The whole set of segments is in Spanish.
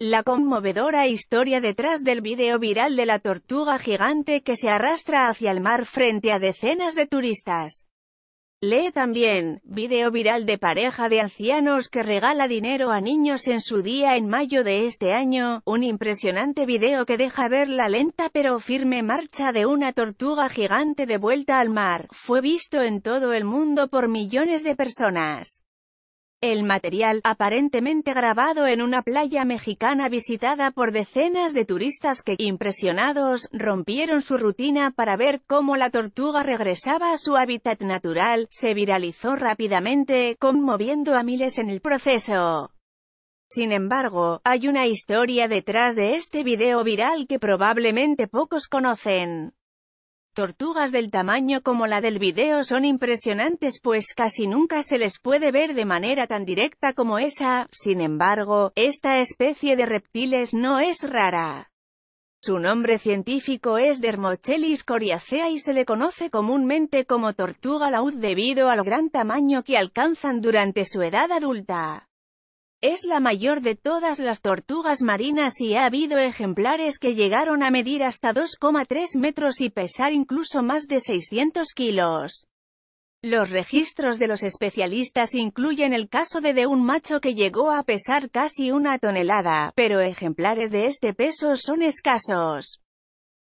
La conmovedora historia detrás del video viral de la tortuga gigante que se arrastra hacia el mar frente a decenas de turistas. Lee también, video viral de pareja de ancianos que regala dinero a niños en su día en mayo de este año, un impresionante video que deja ver la lenta pero firme marcha de una tortuga gigante de vuelta al mar, fue visto en todo el mundo por millones de personas. El material, aparentemente grabado en una playa mexicana visitada por decenas de turistas que, impresionados, rompieron su rutina para ver cómo la tortuga regresaba a su hábitat natural, se viralizó rápidamente, conmoviendo a miles en el proceso. Sin embargo, hay una historia detrás de este video viral que probablemente pocos conocen tortugas del tamaño como la del video son impresionantes pues casi nunca se les puede ver de manera tan directa como esa, sin embargo, esta especie de reptiles no es rara. Su nombre científico es Dermochelis coriacea y se le conoce comúnmente como tortuga laúd debido al gran tamaño que alcanzan durante su edad adulta. Es la mayor de todas las tortugas marinas y ha habido ejemplares que llegaron a medir hasta 2,3 metros y pesar incluso más de 600 kilos. Los registros de los especialistas incluyen el caso de, de un macho que llegó a pesar casi una tonelada, pero ejemplares de este peso son escasos.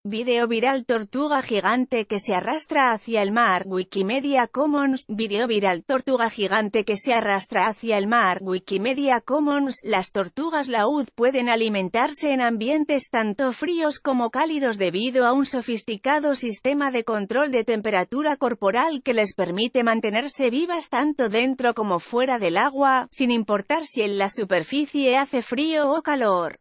Video viral Tortuga gigante que se arrastra hacia el mar, Wikimedia Commons, video viral Tortuga gigante que se arrastra hacia el mar, Wikimedia Commons, las tortugas laúd pueden alimentarse en ambientes tanto fríos como cálidos debido a un sofisticado sistema de control de temperatura corporal que les permite mantenerse vivas tanto dentro como fuera del agua, sin importar si en la superficie hace frío o calor.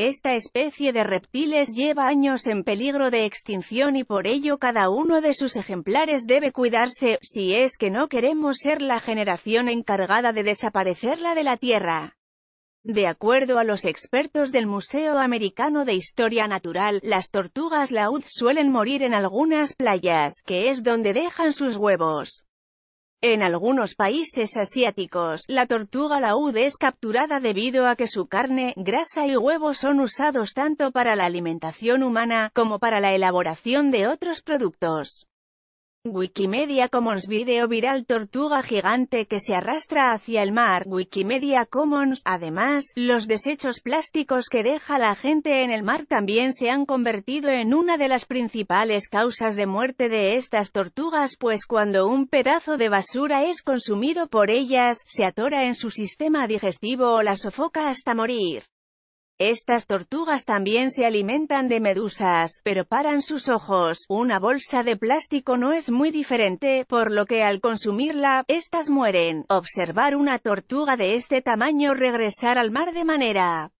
Esta especie de reptiles lleva años en peligro de extinción y por ello cada uno de sus ejemplares debe cuidarse, si es que no queremos ser la generación encargada de desaparecerla de la Tierra. De acuerdo a los expertos del Museo Americano de Historia Natural, las tortugas laúd suelen morir en algunas playas, que es donde dejan sus huevos. En algunos países asiáticos, la tortuga laúd es capturada debido a que su carne, grasa y huevos son usados tanto para la alimentación humana, como para la elaboración de otros productos. Wikimedia Commons Video viral Tortuga gigante que se arrastra hacia el mar Wikimedia Commons Además, los desechos plásticos que deja la gente en el mar también se han convertido en una de las principales causas de muerte de estas tortugas pues cuando un pedazo de basura es consumido por ellas, se atora en su sistema digestivo o la sofoca hasta morir. Estas tortugas también se alimentan de medusas, pero paran sus ojos. Una bolsa de plástico no es muy diferente, por lo que al consumirla, estas mueren. Observar una tortuga de este tamaño regresar al mar de manera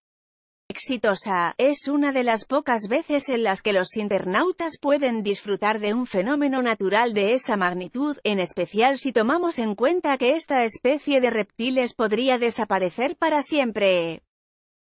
exitosa, es una de las pocas veces en las que los internautas pueden disfrutar de un fenómeno natural de esa magnitud, en especial si tomamos en cuenta que esta especie de reptiles podría desaparecer para siempre.